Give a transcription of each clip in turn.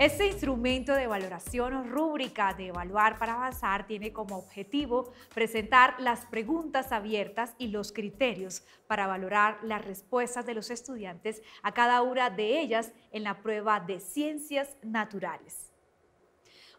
Este instrumento de valoración o rúbrica de evaluar para avanzar tiene como objetivo presentar las preguntas abiertas y los criterios para valorar las respuestas de los estudiantes a cada una de ellas en la prueba de ciencias naturales.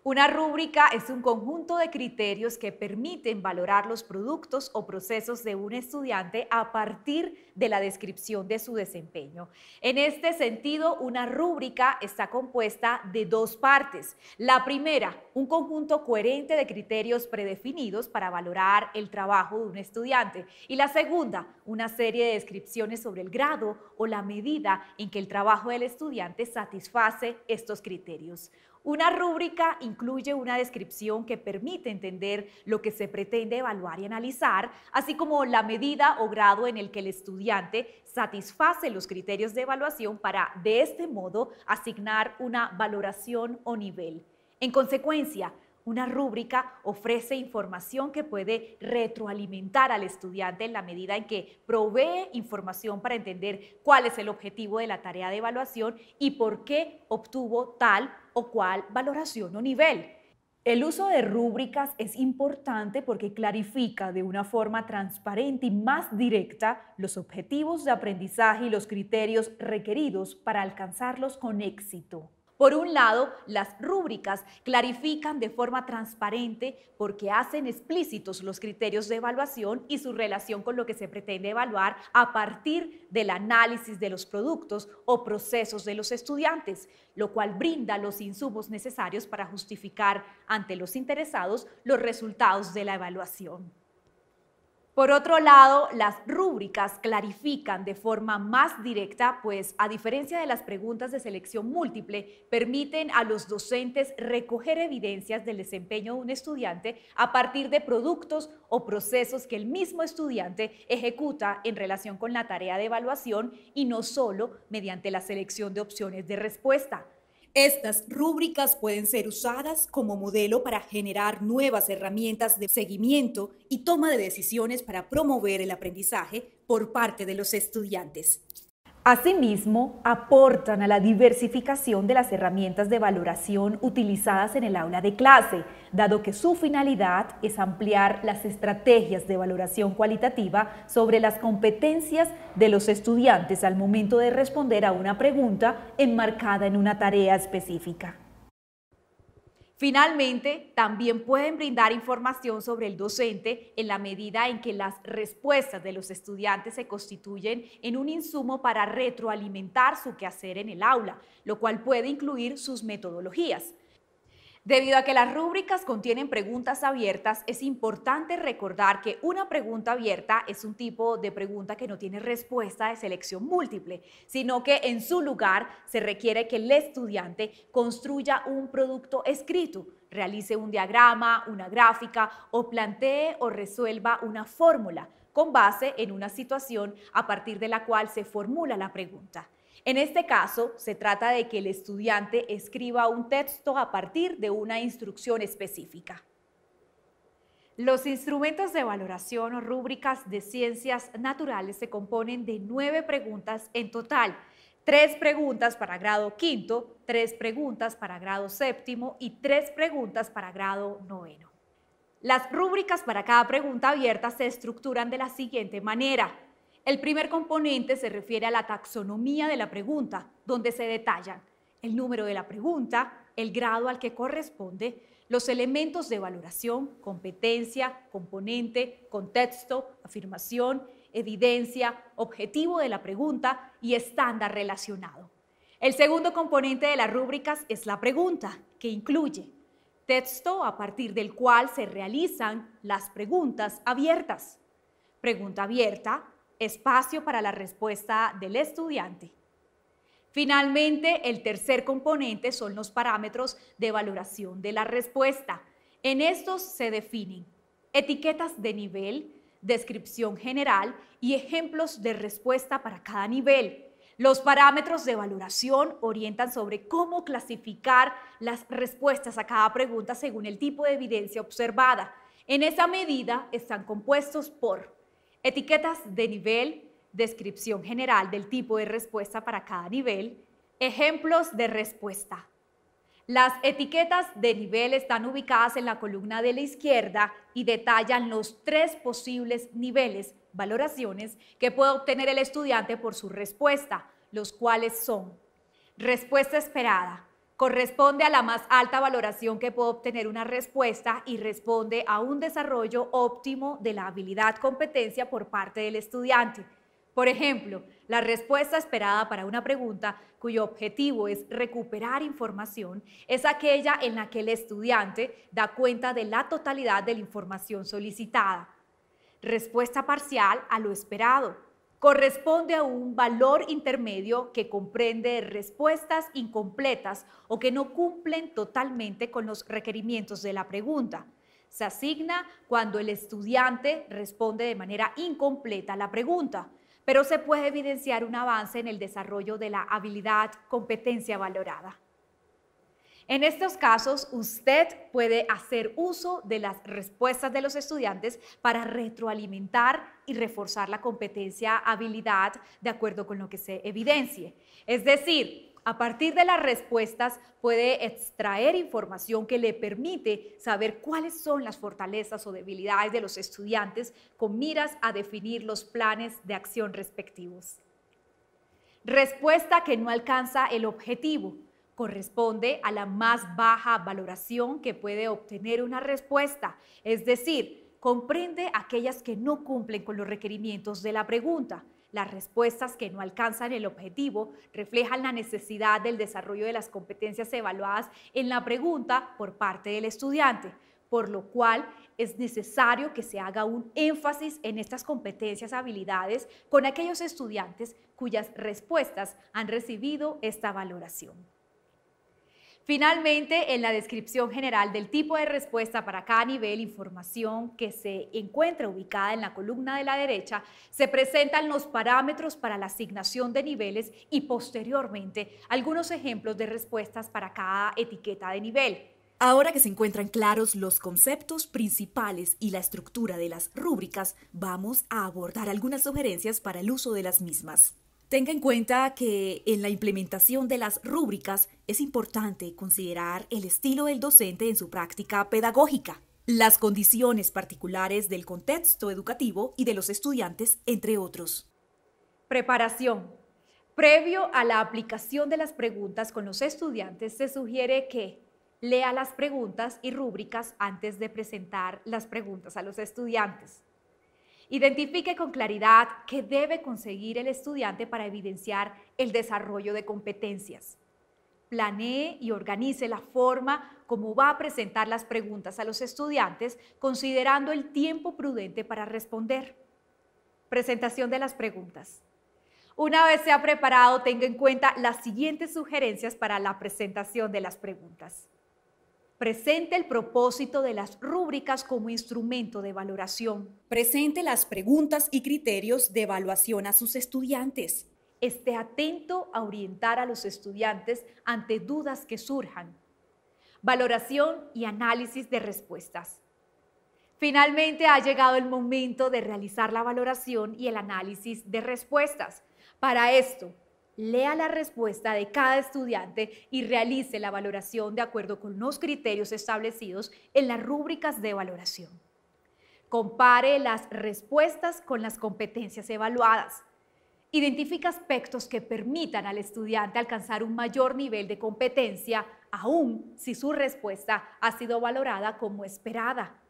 Una rúbrica es un conjunto de criterios que permiten valorar los productos o procesos de un estudiante a partir de la descripción de su desempeño. En este sentido, una rúbrica está compuesta de dos partes. La primera, un conjunto coherente de criterios predefinidos para valorar el trabajo de un estudiante. Y la segunda, una serie de descripciones sobre el grado o la medida en que el trabajo del estudiante satisface estos criterios. Una rúbrica incluye una descripción que permite entender lo que se pretende evaluar y analizar, así como la medida o grado en el que el estudiante satisface los criterios de evaluación para, de este modo, asignar una valoración o nivel. En consecuencia, una rúbrica ofrece información que puede retroalimentar al estudiante en la medida en que provee información para entender cuál es el objetivo de la tarea de evaluación y por qué obtuvo tal o cual valoración o nivel. El uso de rúbricas es importante porque clarifica de una forma transparente y más directa los objetivos de aprendizaje y los criterios requeridos para alcanzarlos con éxito. Por un lado, las rúbricas clarifican de forma transparente porque hacen explícitos los criterios de evaluación y su relación con lo que se pretende evaluar a partir del análisis de los productos o procesos de los estudiantes, lo cual brinda los insumos necesarios para justificar ante los interesados los resultados de la evaluación. Por otro lado, las rúbricas clarifican de forma más directa, pues a diferencia de las preguntas de selección múltiple, permiten a los docentes recoger evidencias del desempeño de un estudiante a partir de productos o procesos que el mismo estudiante ejecuta en relación con la tarea de evaluación y no solo mediante la selección de opciones de respuesta. Estas rúbricas pueden ser usadas como modelo para generar nuevas herramientas de seguimiento y toma de decisiones para promover el aprendizaje por parte de los estudiantes. Asimismo, aportan a la diversificación de las herramientas de valoración utilizadas en el aula de clase, dado que su finalidad es ampliar las estrategias de valoración cualitativa sobre las competencias de los estudiantes al momento de responder a una pregunta enmarcada en una tarea específica. Finalmente, también pueden brindar información sobre el docente en la medida en que las respuestas de los estudiantes se constituyen en un insumo para retroalimentar su quehacer en el aula, lo cual puede incluir sus metodologías. Debido a que las rúbricas contienen preguntas abiertas, es importante recordar que una pregunta abierta es un tipo de pregunta que no tiene respuesta de selección múltiple, sino que en su lugar se requiere que el estudiante construya un producto escrito, realice un diagrama, una gráfica o plantee o resuelva una fórmula con base en una situación a partir de la cual se formula la pregunta. En este caso, se trata de que el estudiante escriba un texto a partir de una instrucción específica. Los instrumentos de valoración o rúbricas de ciencias naturales se componen de nueve preguntas en total. Tres preguntas para grado quinto, tres preguntas para grado séptimo y tres preguntas para grado noveno. Las rúbricas para cada pregunta abierta se estructuran de la siguiente manera. El primer componente se refiere a la taxonomía de la pregunta, donde se detallan el número de la pregunta, el grado al que corresponde, los elementos de valoración, competencia, componente, contexto, afirmación, evidencia, objetivo de la pregunta y estándar relacionado. El segundo componente de las rúbricas es la pregunta, que incluye texto a partir del cual se realizan las preguntas abiertas, pregunta abierta, espacio para la respuesta del estudiante. Finalmente, el tercer componente son los parámetros de valoración de la respuesta. En estos se definen etiquetas de nivel, descripción general y ejemplos de respuesta para cada nivel. Los parámetros de valoración orientan sobre cómo clasificar las respuestas a cada pregunta según el tipo de evidencia observada. En esa medida están compuestos por Etiquetas de nivel, descripción general del tipo de respuesta para cada nivel, ejemplos de respuesta. Las etiquetas de nivel están ubicadas en la columna de la izquierda y detallan los tres posibles niveles, valoraciones, que puede obtener el estudiante por su respuesta, los cuales son respuesta esperada, corresponde a la más alta valoración que puede obtener una respuesta y responde a un desarrollo óptimo de la habilidad competencia por parte del estudiante. Por ejemplo, la respuesta esperada para una pregunta cuyo objetivo es recuperar información es aquella en la que el estudiante da cuenta de la totalidad de la información solicitada. Respuesta parcial a lo esperado corresponde a un valor intermedio que comprende respuestas incompletas o que no cumplen totalmente con los requerimientos de la pregunta. Se asigna cuando el estudiante responde de manera incompleta la pregunta, pero se puede evidenciar un avance en el desarrollo de la habilidad competencia valorada. En estos casos, usted puede hacer uso de las respuestas de los estudiantes para retroalimentar y reforzar la competencia, habilidad, de acuerdo con lo que se evidencie. Es decir, a partir de las respuestas puede extraer información que le permite saber cuáles son las fortalezas o debilidades de los estudiantes con miras a definir los planes de acción respectivos. Respuesta que no alcanza el objetivo corresponde a la más baja valoración que puede obtener una respuesta, es decir, comprende aquellas que no cumplen con los requerimientos de la pregunta. Las respuestas que no alcanzan el objetivo reflejan la necesidad del desarrollo de las competencias evaluadas en la pregunta por parte del estudiante, por lo cual es necesario que se haga un énfasis en estas competencias, habilidades con aquellos estudiantes cuyas respuestas han recibido esta valoración. Finalmente, en la descripción general del tipo de respuesta para cada nivel, información que se encuentra ubicada en la columna de la derecha, se presentan los parámetros para la asignación de niveles y posteriormente algunos ejemplos de respuestas para cada etiqueta de nivel. Ahora que se encuentran claros los conceptos principales y la estructura de las rúbricas, vamos a abordar algunas sugerencias para el uso de las mismas. Tenga en cuenta que en la implementación de las rúbricas es importante considerar el estilo del docente en su práctica pedagógica, las condiciones particulares del contexto educativo y de los estudiantes, entre otros. Preparación. Previo a la aplicación de las preguntas con los estudiantes, se sugiere que lea las preguntas y rúbricas antes de presentar las preguntas a los estudiantes. Identifique con claridad qué debe conseguir el estudiante para evidenciar el desarrollo de competencias. Planee y organice la forma como va a presentar las preguntas a los estudiantes, considerando el tiempo prudente para responder. Presentación de las preguntas. Una vez se ha preparado, tenga en cuenta las siguientes sugerencias para la presentación de las preguntas. Presente el propósito de las rúbricas como instrumento de valoración. Presente las preguntas y criterios de evaluación a sus estudiantes. Esté atento a orientar a los estudiantes ante dudas que surjan. Valoración y análisis de respuestas. Finalmente ha llegado el momento de realizar la valoración y el análisis de respuestas. Para esto, Lea la respuesta de cada estudiante y realice la valoración de acuerdo con los criterios establecidos en las rúbricas de valoración. Compare las respuestas con las competencias evaluadas. Identifica aspectos que permitan al estudiante alcanzar un mayor nivel de competencia, aun si su respuesta ha sido valorada como esperada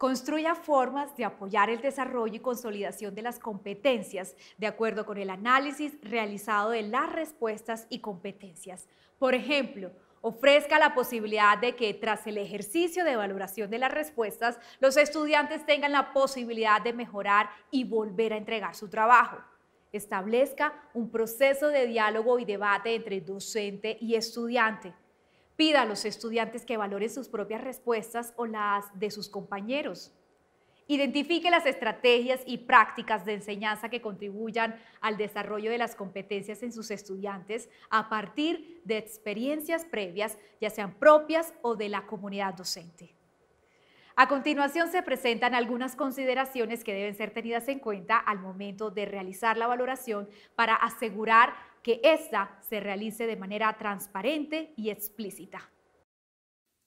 construya formas de apoyar el desarrollo y consolidación de las competencias de acuerdo con el análisis realizado de las respuestas y competencias. Por ejemplo, ofrezca la posibilidad de que tras el ejercicio de valoración de las respuestas, los estudiantes tengan la posibilidad de mejorar y volver a entregar su trabajo. Establezca un proceso de diálogo y debate entre docente y estudiante Pida a los estudiantes que valoren sus propias respuestas o las de sus compañeros. Identifique las estrategias y prácticas de enseñanza que contribuyan al desarrollo de las competencias en sus estudiantes a partir de experiencias previas, ya sean propias o de la comunidad docente. A continuación se presentan algunas consideraciones que deben ser tenidas en cuenta al momento de realizar la valoración para asegurar que ésta se realice de manera transparente y explícita.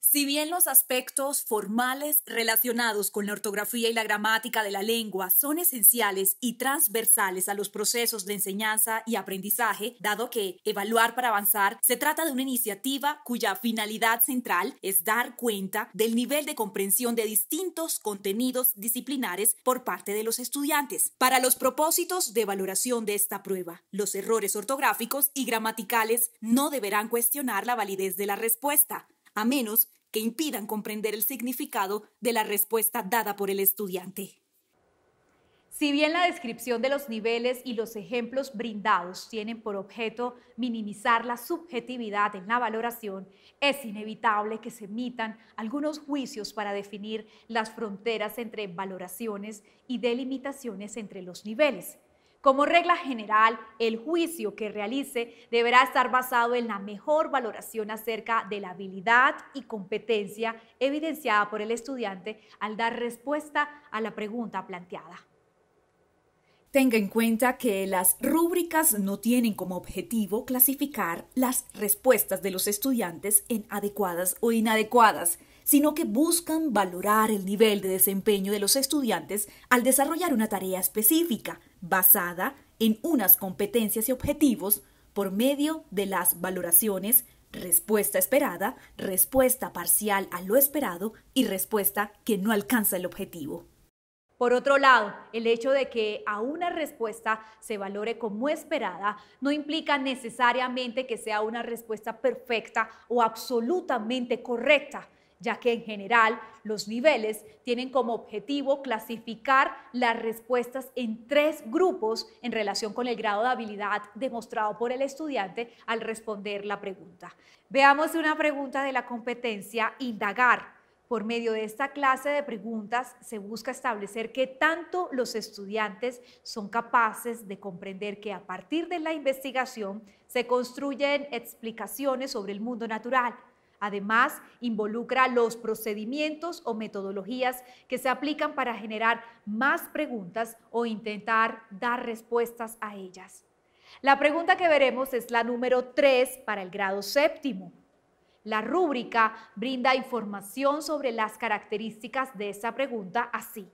Si bien los aspectos formales relacionados con la ortografía y la gramática de la lengua son esenciales y transversales a los procesos de enseñanza y aprendizaje, dado que evaluar para avanzar se trata de una iniciativa cuya finalidad central es dar cuenta del nivel de comprensión de distintos contenidos disciplinares por parte de los estudiantes. Para los propósitos de valoración de esta prueba, los errores ortográficos y gramaticales no deberán cuestionar la validez de la respuesta a menos que impidan comprender el significado de la respuesta dada por el estudiante. Si bien la descripción de los niveles y los ejemplos brindados tienen por objeto minimizar la subjetividad en la valoración, es inevitable que se emitan algunos juicios para definir las fronteras entre valoraciones y delimitaciones entre los niveles. Como regla general, el juicio que realice deberá estar basado en la mejor valoración acerca de la habilidad y competencia evidenciada por el estudiante al dar respuesta a la pregunta planteada. Tenga en cuenta que las rúbricas no tienen como objetivo clasificar las respuestas de los estudiantes en adecuadas o inadecuadas, sino que buscan valorar el nivel de desempeño de los estudiantes al desarrollar una tarea específica – basada en unas competencias y objetivos por medio de las valoraciones respuesta esperada, respuesta parcial a lo esperado y respuesta que no alcanza el objetivo. Por otro lado, el hecho de que a una respuesta se valore como esperada no implica necesariamente que sea una respuesta perfecta o absolutamente correcta ya que en general los niveles tienen como objetivo clasificar las respuestas en tres grupos en relación con el grado de habilidad demostrado por el estudiante al responder la pregunta. Veamos una pregunta de la competencia indagar. Por medio de esta clase de preguntas se busca establecer que tanto los estudiantes son capaces de comprender que a partir de la investigación se construyen explicaciones sobre el mundo natural Además, involucra los procedimientos o metodologías que se aplican para generar más preguntas o intentar dar respuestas a ellas. La pregunta que veremos es la número 3 para el grado séptimo. La rúbrica brinda información sobre las características de esa pregunta así.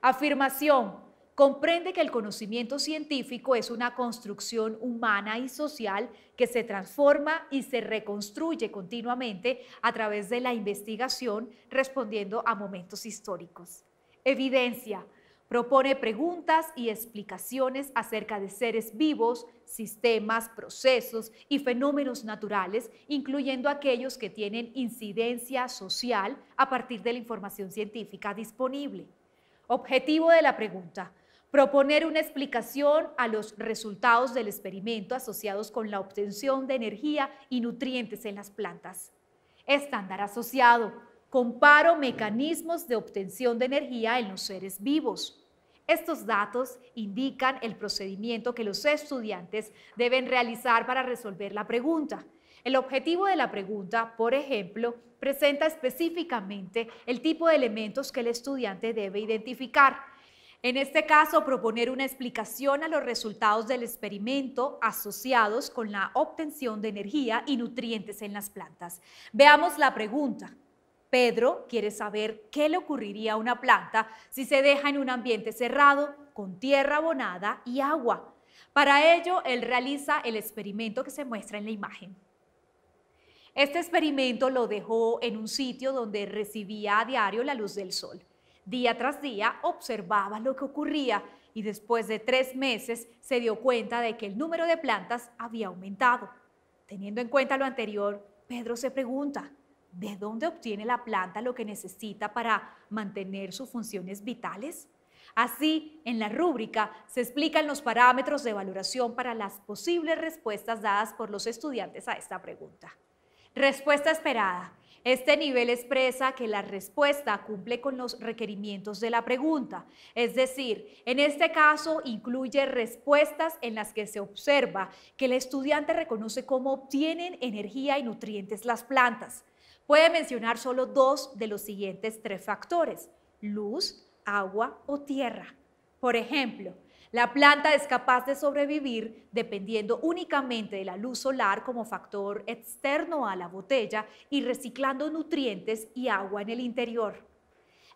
Afirmación, comprende que el conocimiento científico es una construcción humana y social que se transforma y se reconstruye continuamente a través de la investigación respondiendo a momentos históricos. Evidencia. Propone preguntas y explicaciones acerca de seres vivos, sistemas, procesos y fenómenos naturales, incluyendo aquellos que tienen incidencia social a partir de la información científica disponible. Objetivo de la pregunta proponer una explicación a los resultados del experimento asociados con la obtención de energía y nutrientes en las plantas. Estándar asociado, comparo mecanismos de obtención de energía en los seres vivos. Estos datos indican el procedimiento que los estudiantes deben realizar para resolver la pregunta. El objetivo de la pregunta, por ejemplo, presenta específicamente el tipo de elementos que el estudiante debe identificar en este caso, proponer una explicación a los resultados del experimento asociados con la obtención de energía y nutrientes en las plantas. Veamos la pregunta. Pedro quiere saber qué le ocurriría a una planta si se deja en un ambiente cerrado, con tierra abonada y agua. Para ello, él realiza el experimento que se muestra en la imagen. Este experimento lo dejó en un sitio donde recibía a diario la luz del sol. Día tras día observaba lo que ocurría y después de tres meses se dio cuenta de que el número de plantas había aumentado. Teniendo en cuenta lo anterior, Pedro se pregunta, ¿de dónde obtiene la planta lo que necesita para mantener sus funciones vitales? Así, en la rúbrica se explican los parámetros de valoración para las posibles respuestas dadas por los estudiantes a esta pregunta. Respuesta esperada. Este nivel expresa que la respuesta cumple con los requerimientos de la pregunta, es decir, en este caso incluye respuestas en las que se observa que el estudiante reconoce cómo obtienen energía y nutrientes las plantas. Puede mencionar solo dos de los siguientes tres factores, luz, agua o tierra. Por ejemplo, la planta es capaz de sobrevivir dependiendo únicamente de la luz solar como factor externo a la botella y reciclando nutrientes y agua en el interior.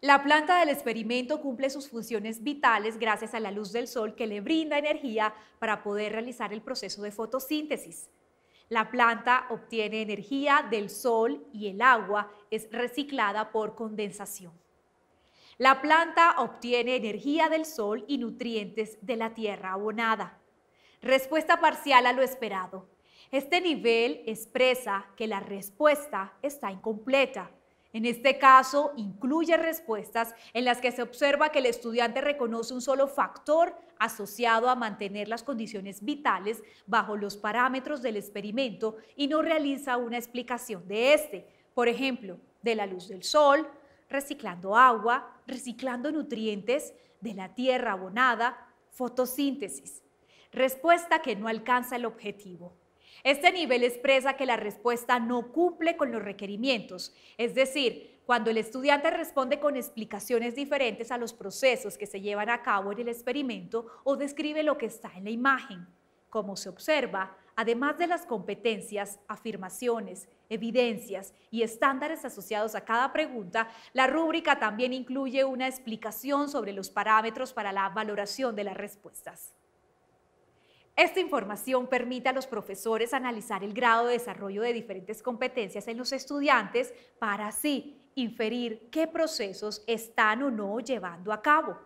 La planta del experimento cumple sus funciones vitales gracias a la luz del sol que le brinda energía para poder realizar el proceso de fotosíntesis. La planta obtiene energía del sol y el agua es reciclada por condensación. La planta obtiene energía del sol y nutrientes de la tierra abonada. Respuesta parcial a lo esperado. Este nivel expresa que la respuesta está incompleta. En este caso, incluye respuestas en las que se observa que el estudiante reconoce un solo factor asociado a mantener las condiciones vitales bajo los parámetros del experimento y no realiza una explicación de este, por ejemplo, de la luz del sol, reciclando agua, reciclando nutrientes de la tierra abonada, fotosíntesis. Respuesta que no alcanza el objetivo. Este nivel expresa que la respuesta no cumple con los requerimientos, es decir, cuando el estudiante responde con explicaciones diferentes a los procesos que se llevan a cabo en el experimento o describe lo que está en la imagen. Como se observa, Además de las competencias, afirmaciones, evidencias y estándares asociados a cada pregunta, la rúbrica también incluye una explicación sobre los parámetros para la valoración de las respuestas. Esta información permite a los profesores analizar el grado de desarrollo de diferentes competencias en los estudiantes para así inferir qué procesos están o no llevando a cabo.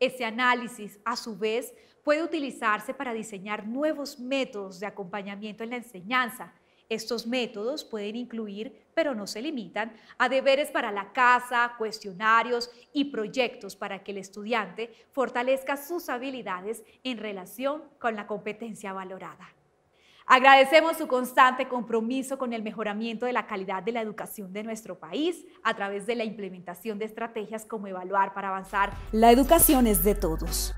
Ese análisis, a su vez, puede utilizarse para diseñar nuevos métodos de acompañamiento en la enseñanza. Estos métodos pueden incluir, pero no se limitan, a deberes para la casa, cuestionarios y proyectos para que el estudiante fortalezca sus habilidades en relación con la competencia valorada. Agradecemos su constante compromiso con el mejoramiento de la calidad de la educación de nuestro país a través de la implementación de estrategias como evaluar para avanzar. La educación es de todos.